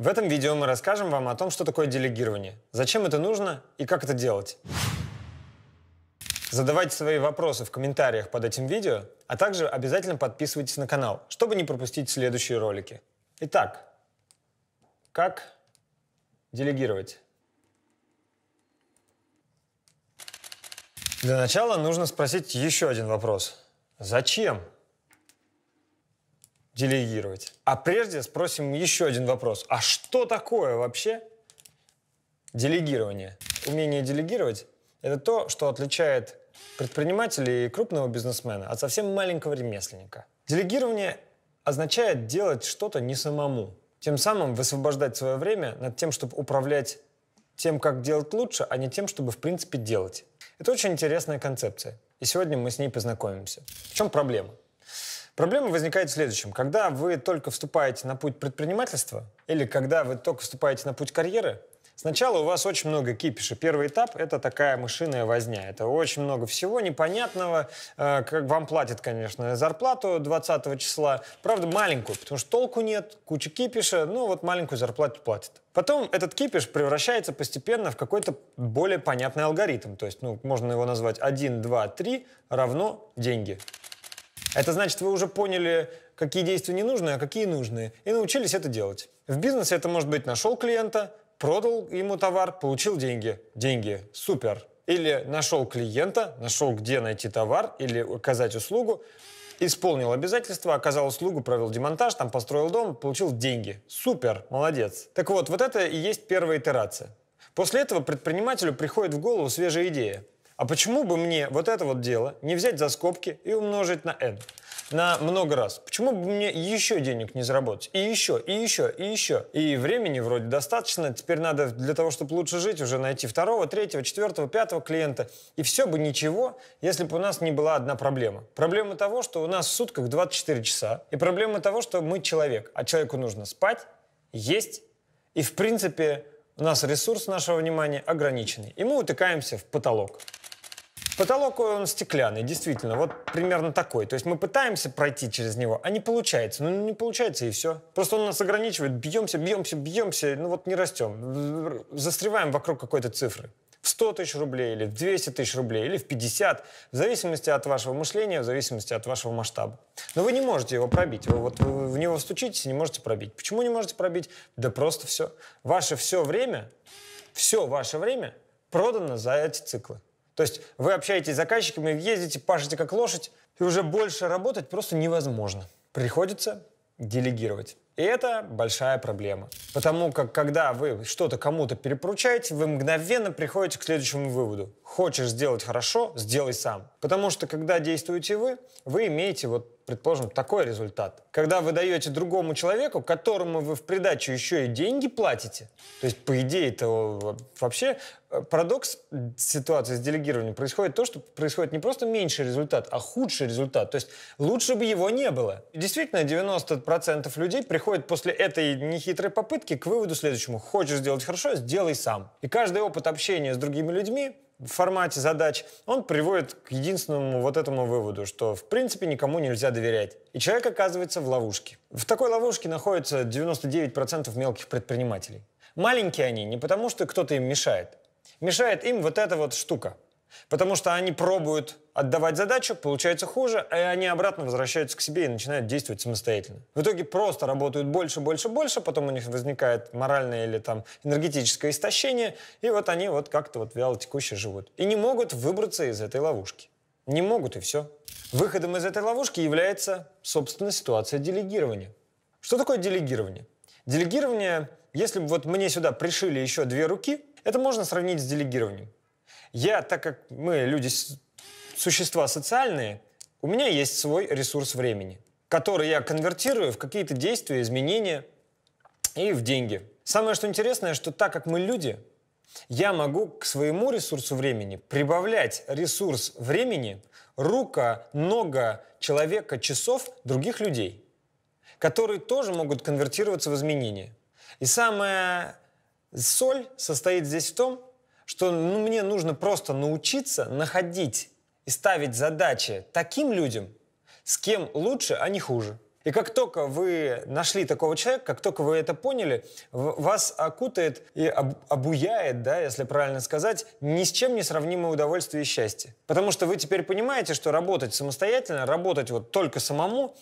В этом видео мы расскажем вам о том, что такое делегирование, зачем это нужно и как это делать. Задавайте свои вопросы в комментариях под этим видео, а также обязательно подписывайтесь на канал, чтобы не пропустить следующие ролики. Итак, как делегировать? Для начала нужно спросить еще один вопрос. Зачем делегировать. А прежде спросим еще один вопрос. А что такое вообще делегирование? Умение делегировать – это то, что отличает предпринимателя и крупного бизнесмена от совсем маленького ремесленника. Делегирование означает делать что-то не самому, тем самым высвобождать свое время над тем, чтобы управлять тем, как делать лучше, а не тем, чтобы в принципе делать. Это очень интересная концепция. И сегодня мы с ней познакомимся. В чем проблема? Проблема возникает в следующем. Когда вы только вступаете на путь предпринимательства или когда вы только вступаете на путь карьеры, Сначала у вас очень много кипиша. Первый этап — это такая мышиная возня. Это очень много всего непонятного. Э, как вам платят, конечно, зарплату 20 числа. Правда, маленькую, потому что толку нет, куча кипиша. Ну, вот маленькую зарплату платят. Потом этот кипиш превращается постепенно в какой-то более понятный алгоритм. То есть, ну, можно его назвать 1, 2, 3 равно деньги. Это значит, вы уже поняли, какие действия не нужны, а какие нужны, и научились это делать. В бизнесе это может быть нашел клиента, продал ему товар, получил деньги. Деньги. Супер. Или нашел клиента, нашел, где найти товар или оказать услугу, исполнил обязательства, оказал услугу, провел демонтаж, там построил дом, получил деньги. Супер, молодец. Так вот, вот это и есть первая итерация. После этого предпринимателю приходит в голову свежая идея. А почему бы мне вот это вот дело не взять за скобки и умножить на n? На много раз. Почему бы мне еще денег не заработать? И еще, и еще, и еще. И времени вроде достаточно. Теперь надо для того, чтобы лучше жить, уже найти второго, третьего, четвертого, пятого клиента. И все бы ничего, если бы у нас не была одна проблема. Проблема того, что у нас в сутках 24 часа. И проблема того, что мы человек. А человеку нужно спать, есть и, в принципе, у нас ресурс нашего внимания ограниченный. И мы утыкаемся в потолок. Потолок он стеклянный, действительно, вот примерно такой. То есть мы пытаемся пройти через него, а не получается. Ну, не получается, и все. Просто он нас ограничивает. Бьемся, бьемся, бьемся, ну вот не растем. Застреваем вокруг какой-то цифры. В 100 тысяч рублей, или в 200 тысяч рублей, или в 50. В зависимости от вашего мышления, в зависимости от вашего масштаба. Но вы не можете его пробить. Вы вот в него стучитесь и не можете пробить. Почему не можете пробить? Да просто все. Ваше все время, все ваше время продано за эти циклы. То есть вы общаетесь с заказчиками, ездите, пашете как лошадь, и уже больше работать просто невозможно. Приходится делегировать. И это большая проблема. Потому как, когда вы что-то кому-то перепоручаете, вы мгновенно приходите к следующему выводу. Хочешь сделать хорошо, сделай сам. Потому что, когда действуете вы, вы имеете вот предположим, такой результат. Когда вы даете другому человеку, которому вы в придачу еще и деньги платите, то есть, по идее, это вообще э, парадокс ситуации с делегированием происходит то, что происходит не просто меньший результат, а худший результат. То есть лучше бы его не было. Действительно, 90% людей приходят приходит после этой нехитрой попытки к выводу следующему. Хочешь сделать хорошо, сделай сам. И каждый опыт общения с другими людьми в формате задач, он приводит к единственному вот этому выводу, что в принципе никому нельзя доверять. И человек оказывается в ловушке. В такой ловушке находится 99% мелких предпринимателей. Маленькие они не потому, что кто-то им мешает. Мешает им вот эта вот штука. Потому что они пробуют Отдавать задачу получается хуже, и они обратно возвращаются к себе и начинают действовать самостоятельно. В итоге просто работают больше, больше, больше, потом у них возникает моральное или там энергетическое истощение, и вот они вот как-то вот вяло текуще живут. И не могут выбраться из этой ловушки. Не могут и все. Выходом из этой ловушки является, собственно, ситуация делегирования. Что такое делегирование? Делегирование, если бы вот мне сюда пришили еще две руки, это можно сравнить с делегированием. Я, так как мы люди существа социальные, у меня есть свой ресурс времени, который я конвертирую в какие-то действия, изменения и в деньги. Самое что интересное, что так как мы люди, я могу к своему ресурсу времени прибавлять ресурс времени рука, нога, человека, часов других людей, которые тоже могут конвертироваться в изменения. И самая соль состоит здесь в том, что ну, мне нужно просто научиться находить и ставить задачи таким людям, с кем лучше, а не хуже. И как только вы нашли такого человека, как только вы это поняли, вас окутает и об, обуяет, да, если правильно сказать, ни с чем не сравнимое удовольствие и счастье. Потому что вы теперь понимаете, что работать самостоятельно, работать вот только самому,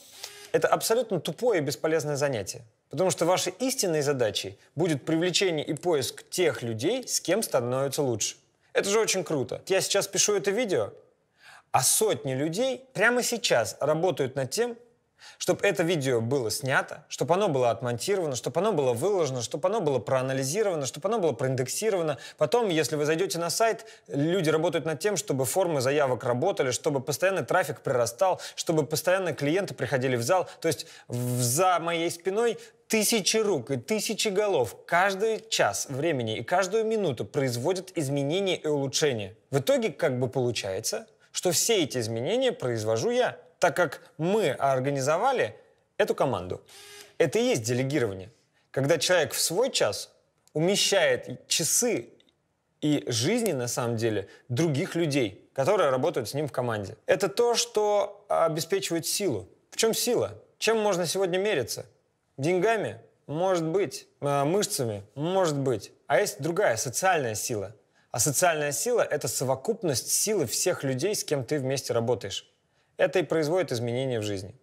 это абсолютно тупое и бесполезное занятие. Потому что вашей истинной задачей будет привлечение и поиск тех людей, с кем становится лучше. Это же очень круто. Я сейчас пишу это видео, а сотни людей прямо сейчас работают над тем, чтобы это видео было снято, чтобы оно было отмонтировано, чтобы оно было выложено, чтобы оно было проанализировано, чтобы оно было проиндексировано. Потом, если вы зайдете на сайт, люди работают над тем, чтобы формы заявок работали, чтобы постоянно трафик прирастал, чтобы постоянно клиенты приходили в зал. То есть за моей спиной тысячи рук и тысячи голов каждый час времени и каждую минуту производят изменения и улучшения. В итоге как бы получается – что все эти изменения произвожу я, так как мы организовали эту команду. Это и есть делегирование. Когда человек в свой час умещает часы и жизни, на самом деле, других людей, которые работают с ним в команде. Это то, что обеспечивает силу. В чем сила? Чем можно сегодня мериться? Деньгами? Может быть. Э, мышцами? Может быть. А есть другая социальная сила – а социальная сила — это совокупность силы всех людей, с кем ты вместе работаешь. Это и производит изменения в жизни.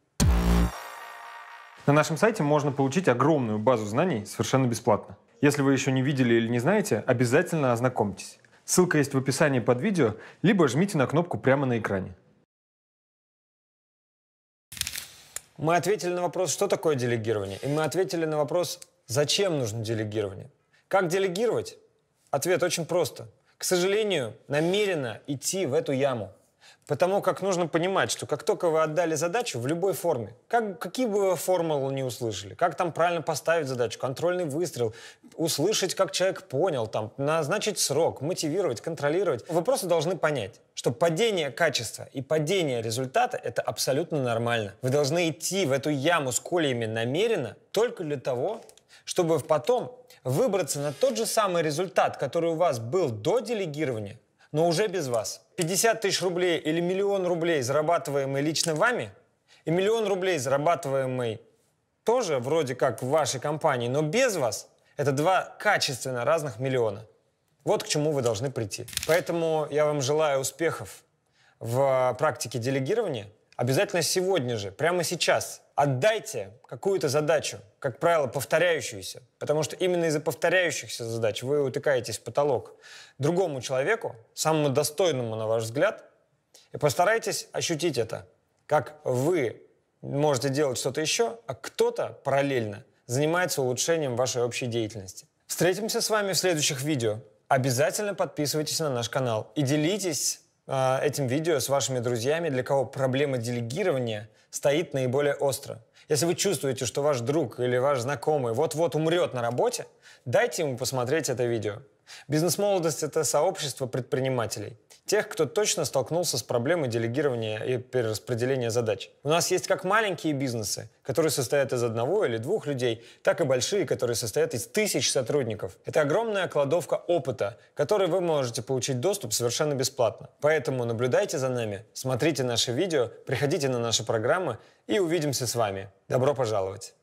На нашем сайте можно получить огромную базу знаний совершенно бесплатно. Если вы еще не видели или не знаете, обязательно ознакомьтесь. Ссылка есть в описании под видео, либо жмите на кнопку прямо на экране. Мы ответили на вопрос, что такое делегирование, и мы ответили на вопрос, зачем нужно делегирование. Как делегировать? Ответ очень просто к сожалению, намеренно идти в эту яму. Потому как нужно понимать, что как только вы отдали задачу в любой форме, как, какие бы вы формулы не услышали, как там правильно поставить задачу, контрольный выстрел, услышать, как человек понял, там, назначить срок, мотивировать, контролировать, вы просто должны понять, что падение качества и падение результата — это абсолютно нормально. Вы должны идти в эту яму с колиями намеренно только для того, чтобы потом выбраться на тот же самый результат, который у вас был до делегирования, но уже без вас. 50 тысяч рублей или миллион рублей, зарабатываемый лично вами, и миллион рублей, зарабатываемый тоже вроде как в вашей компании, но без вас, это два качественно разных миллиона. Вот к чему вы должны прийти. Поэтому я вам желаю успехов в практике делегирования. Обязательно сегодня же, прямо сейчас, отдайте какую-то задачу, как правило, повторяющуюся, потому что именно из-за повторяющихся задач вы утыкаетесь в потолок другому человеку, самому достойному, на ваш взгляд, и постарайтесь ощутить это, как вы можете делать что-то еще, а кто-то параллельно занимается улучшением вашей общей деятельности. Встретимся с вами в следующих видео. Обязательно подписывайтесь на наш канал и делитесь а, этим видео с вашими друзьями, для кого проблема делегирования стоит наиболее остро. Если вы чувствуете, что ваш друг или ваш знакомый вот-вот умрет на работе, дайте ему посмотреть это видео. Бизнес-молодость – это сообщество предпринимателей. Тех, кто точно столкнулся с проблемой делегирования и перераспределения задач. У нас есть как маленькие бизнесы, которые состоят из одного или двух людей, так и большие, которые состоят из тысяч сотрудников. Это огромная кладовка опыта, который вы можете получить доступ совершенно бесплатно. Поэтому наблюдайте за нами, смотрите наши видео, приходите на наши программы и увидимся с вами. Добро пожаловать!